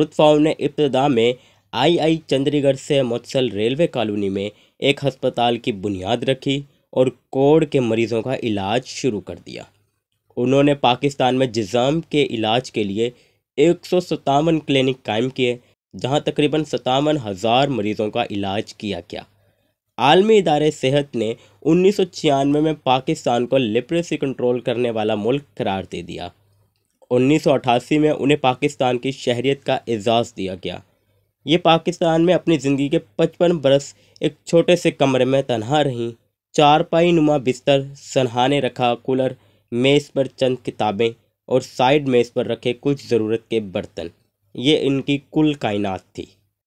रुतफाव ने इब्तदा में आईआई चंडीगढ़ से मुत्सल रेलवे कॉलोनी में एक अस्पताल की बुनियाद रखी और कोड के मरीज़ों का इलाज शुरू कर दिया उन्होंने पाकिस्तान में जिज़ाम के इलाज के लिए एक सौ सतावन क्लिनिक कायम किए जहां तकरीबन सतावन हज़ार मरीज़ों का इलाज किया गया आलमी इदारे सेहत ने उन्नीस में पाकिस्तान को लिप्रेसी कंट्रोल करने वाला मुल्क करार दे दिया 1988 में उन्हें पाकिस्तान की शहरीत का एजाज़ दिया गया ये पाकिस्तान में अपनी ज़िंदगी के पचपन बरस एक छोटे से कमरे में तन्हा रहीं चारपाई नुमा बिस्तर सन्हाने रखा कूलर मेज़ पर चंद किताबें और साइड मेज़ पर रखे कुछ ज़रूरत के बर्तन ये इनकी कुल कायनात थी